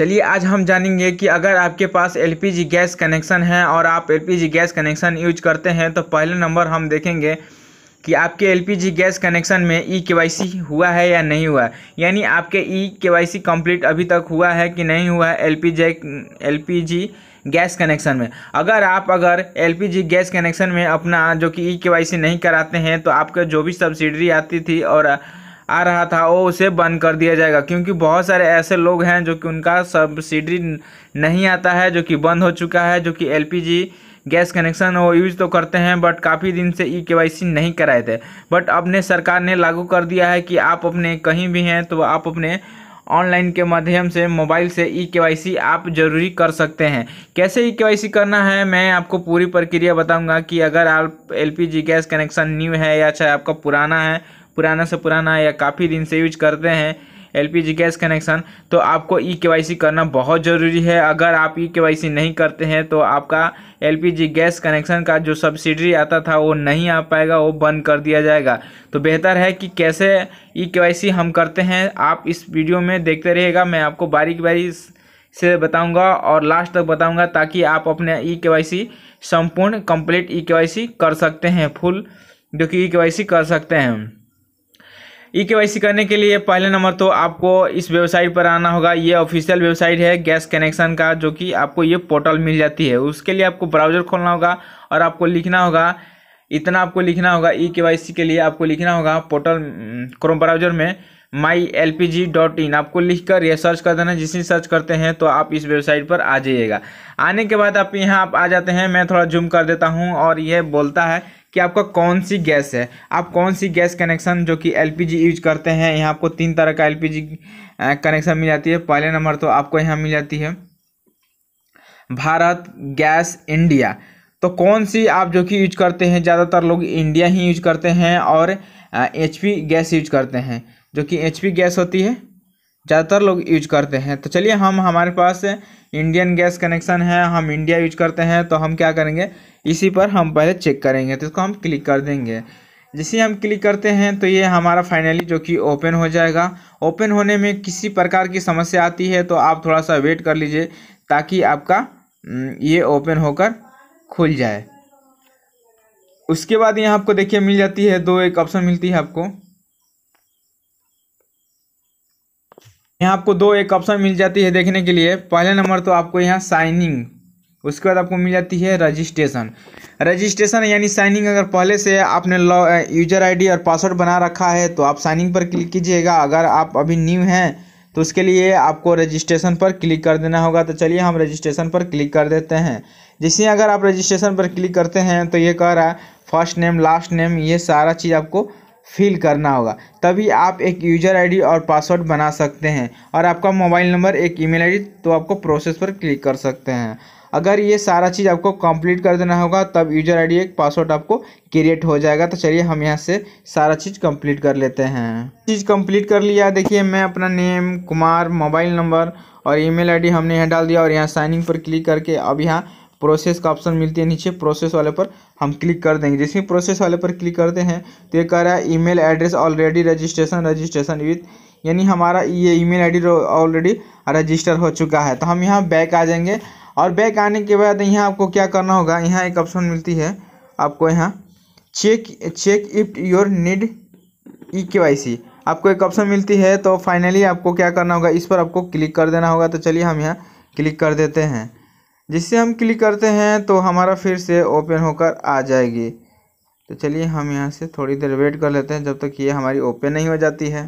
चलिए आज हम जानेंगे कि अगर आपके पास एलपीजी गैस कनेक्शन है और आप एलपीजी गैस कनेक्शन यूज करते हैं तो पहले नंबर हम देखेंगे कि आपके एलपीजी गैस कनेक्शन में ई e के हुआ है या नहीं हुआ यानी आपके ई e के कंप्लीट अभी तक हुआ है कि नहीं हुआ है एलपीजी एलपीजी गैस कनेक्शन में अगर आप अगर एलपीजी गैस कनेक्शन में अपना जो कि ई e के नहीं कराते हैं तो आपका जो भी सब्सिडरी आती थी और आ रहा था वो उसे बंद कर दिया जाएगा क्योंकि बहुत सारे ऐसे लोग हैं जो कि उनका सब्सिडी नहीं आता है जो कि बंद हो चुका है जो कि एल गैस कनेक्शन वो यूज़ तो करते हैं बट काफ़ी दिन से ई e के नहीं कराए थे बट अपने सरकार ने लागू कर दिया है कि आप अपने कहीं भी हैं तो आप अपने ऑनलाइन के माध्यम से मोबाइल से ई e के आप जरूरी कर सकते हैं कैसे ई e के करना है मैं आपको पूरी प्रक्रिया बताऊंगा कि अगर आप एल गैस कनेक्शन न्यू है या चाहे आपका पुराना है पुराना से पुराना या काफ़ी दिन से यूज करते हैं एलपीजी गैस कनेक्शन तो आपको ई के करना बहुत ज़रूरी है अगर आप ई के नहीं करते हैं तो आपका एलपीजी गैस कनेक्शन का जो सब्सिडी आता था वो नहीं आ पाएगा वो बंद कर दिया जाएगा तो बेहतर है कि कैसे ई के हम करते हैं आप इस वीडियो में देखते रहिएगा मैं आपको बारीक बारी से बताऊंगा और लास्ट तक बताऊँगा ताकि आप अपने ई के संपूर्ण कम्प्लीट ई के कर सकते हैं फुल जो कि ई के कर सकते हैं ई e के करने के लिए पहले नंबर तो आपको इस वेबसाइट पर आना होगा ये ऑफिशियल वेबसाइट है गैस कनेक्शन का जो कि आपको ये पोर्टल मिल जाती है उसके लिए आपको ब्राउजर खोलना होगा और आपको लिखना होगा इतना आपको लिखना होगा ई e के के लिए आपको लिखना होगा पोर्टल क्रोम ब्राउजर में my L P G dot in आपको लिख कर या सर्च कर देना जिसमें सर्च करते हैं तो आप इस वेबसाइट पर आ जाइएगा आने के बाद आप यहाँ आप आ जाते हैं मैं थोड़ा जूम कर देता हूँ और यह बोलता है कि आपका कौन सी गैस है आप कौन सी गैस कनेक्शन जो कि एलपीजी यूज करते हैं यहाँ आपको तीन तरह का एलपीजी कनेक्शन मिल जाती है पहले नंबर तो आपको यहाँ मिल जाती है भारत गैस इंडिया तो कौन सी आप जो कि यूज करते हैं ज़्यादातर लोग इंडिया ही यूज करते हैं और एच गैस यूज करते हैं जो कि एच गैस होती है ज़्यादातर लोग यूज करते हैं तो चलिए हम हमारे पास इंडियन गैस कनेक्शन है हम इंडिया यूज करते हैं तो हम क्या करेंगे इसी पर हम पहले चेक करेंगे तो इसको हम क्लिक कर देंगे जैसे हम क्लिक करते हैं तो ये हमारा फाइनली जो कि ओपन हो जाएगा ओपन होने में किसी प्रकार की समस्या आती है तो आप थोड़ा सा वेट कर लीजिए ताकि आपका ये ओपन होकर खुल जाए उसके बाद यहाँ आपको देखिए मिल जाती है दो एक ऑप्शन मिलती है आपको यहाँ आपको दो एक ऑप्शन मिल जाती है देखने के लिए पहले नंबर तो आपको यहाँ साइनिंग उसके बाद आपको मिल जाती है रजिस्ट्रेशन रजिस्ट्रेशन यानी साइनिंग अगर पहले से आपने यूजर आईडी और पासवर्ड बना रखा है तो आप साइनिंग पर क्लिक कीजिएगा अगर आप अभी न्यू हैं तो उसके लिए आपको रजिस्ट्रेशन पर क्लिक कर देना होगा तो चलिए हम रजिस्ट्रेशन पर क्लिक कर देते हैं जैसे अगर आप रजिस्ट्रेशन पर क्लिक करते हैं तो ये कह रहा है फर्स्ट नेम लास्ट नेम ये सारा चीज़ आपको फिल करना होगा तभी आप एक यूजर आईडी और पासवर्ड बना सकते हैं और आपका मोबाइल नंबर एक ईमेल आईडी तो आपको प्रोसेस पर क्लिक कर सकते हैं अगर ये सारा चीज़ आपको कंप्लीट कर देना होगा तब यूजर आईडी एक पासवर्ड आपको क्रिएट हो जाएगा तो चलिए हम यहाँ से सारा चीज़ कंप्लीट कर लेते हैं चीज़ कंप्लीट कर लिया देखिए मैं अपना नेम कुमार मोबाइल नंबर और ईमेल आईडी हमने यहाँ डाल दिया और यहाँ साइन इन पर क्लिक करके अब यहाँ प्रोसेस का ऑप्शन मिलती है नीचे प्रोसेस वाले पर हम क्लिक कर देंगे जैसे प्रोसेस वाले पर क्लिक करते हैं तो ये कह रहा है email address already registration registration with यानी हमारा ये ईमेल आईडी ऑलरेडी रजिस्टर हो चुका है तो हम यहाँ बैक आ जाएंगे और बैक आने के बाद यहाँ आपको क्या करना होगा यहाँ एक ऑप्शन मिलती है आपको यहाँ check check if your need E K Y सी आपको एक ऑप्शन मिलती है तो फाइनली आपको क्या करना होगा इस पर आपको क्लिक कर देना होगा तो चलिए हम यहाँ क्लिक कर देते हैं जिससे हम क्लिक करते हैं तो हमारा फिर से ओपन होकर आ जाएगी तो चलिए हम यहाँ से थोड़ी देर वेट कर लेते हैं जब तक ये हमारी ओपन नहीं हो जाती है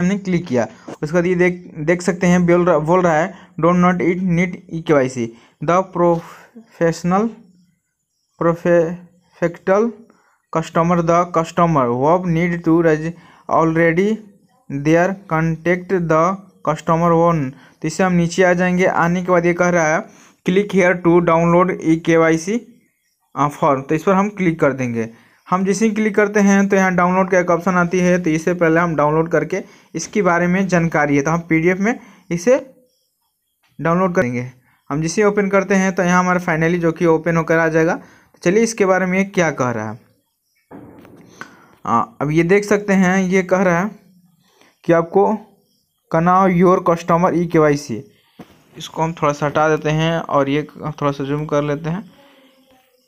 हमने क्लिक किया उसके बाद ये देख देख सकते हैं बोल रहा बोल रहा है don't not it need E K Y C the professional प्रोफेफेक्टल कस्टमर द कस्टमर वो नीड टू रज already there contact the customer one तो इसे हम नीचे आ जाएंगे आने के बाद ये कह रहा है click here to download E K Y C form तो इस पर हम क्लिक कर देंगे हम जिसे क्लिक करते हैं तो यहाँ डाउनलोड का एक ऑप्शन आती है तो इससे पहले हम डाउनलोड करके इसके बारे में जानकारी है तो हम पीडीएफ में इसे डाउनलोड करेंगे हम जिसे ओपन करते हैं तो यहाँ हमारा फाइनली जो कि ओपन होकर आ जाएगा तो चलिए इसके बारे में क्या कह रहा है आ, हाँ, अब ये देख सकते हैं ये कह रहा है कि आपको कनाव योर कस्टमर ई के इसको हम थोड़ा सा हटा देते हैं और ये थोड़ा सा जूम कर लेते हैं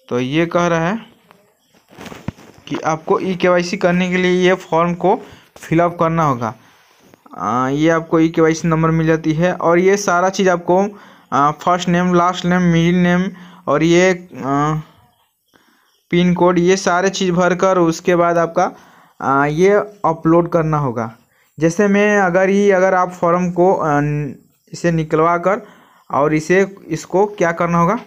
तो ये कह रहा है कि आपको ई e के करने के लिए ये फॉर्म को फिलअप करना होगा आ, ये आपको ई के नंबर मिल जाती है और ये सारा चीज़ आपको first name last name middle name और ये आ, पिन कोड ये सारे चीज़ भर कर उसके बाद आपका आ, ये अपलोड करना होगा जैसे मैं अगर ही अगर आप फॉर्म को इसे निकलवा कर और इसे इसको क्या करना होगा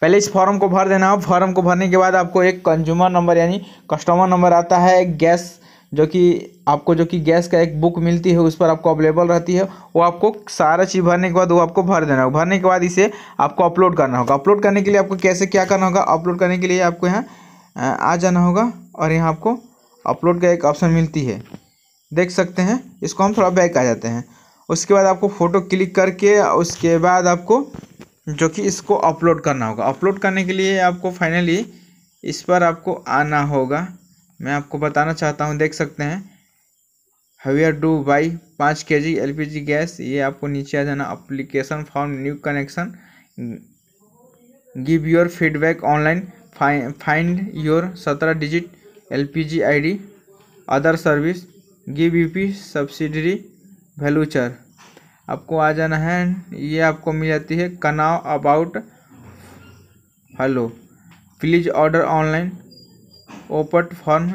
पहले इस फॉर्म को भर देना हो फॉर्म को भरने के बाद आपको एक कंज्यूमर नंबर यानी कस्टमर नंबर आता है एक गैस जो कि आपको जो कि गैस का एक बुक मिलती है उस पर आपको अवेलेबल रहती है वो आपको सारा चीज़ भरने के बाद वो आपको भर देना होगा भरने के बाद इसे आपको अपलोड करना होगा अपलोड करने के लिए आपको कैसे क्या करना होगा अपलोड करने के लिए आपको यहाँ आ जाना होगा और यहाँ आपको अपलोड का एक ऑप्शन मिलती है देख सकते हैं इसको हम थोड़ा बैक आ जाते हैं उसके बाद आपको फ़ोटो क्लिक करके उसके बाद आपको जो कि इसको अपलोड करना होगा अपलोड करने के लिए आपको फाइनली इस पर आपको आना होगा मैं आपको बताना चाहता हूँ देख सकते हैं हवियर डू बाई पाँच के जी एल पी जी गैस ये आपको नीचे आ जाना application form new connection give your feedback online find your सत्रह digit LPG ID other service give UP subsidiary वेलूचर आपको आ जाना है ये आपको मिल जाती है कनाव about hello please order online ओपट form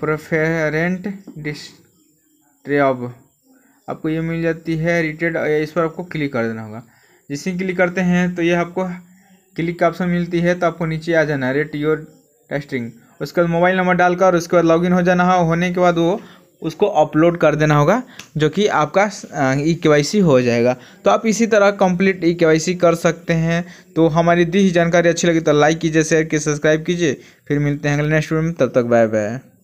preference डिस्ट्रेब आपको ये मिल जाती है रिटेड इस पर आपको क्लिक कर देना होगा जिसे क्लिक करते हैं तो ये आपको क्लिक का ऑप्शन मिलती है तो आपको नीचे आ जाना है रेट योर टेस्टिंग उसके बाद मोबाइल नंबर डालकर उसके बाद लॉगिन हो जाना हो होने के बाद वो उसको अपलोड कर देना होगा जो कि आपका ई के हो जाएगा तो आप इसी तरह कंप्लीट ई के कर सकते हैं तो हमारी दी ही जानकारी अच्छी लगी तो लाइक कीजिए शेयर कीजिए सब्सक्राइब कीजिए फिर मिलते हैं अगले नेक्स्ट वीडियो में तब तक बाय बाय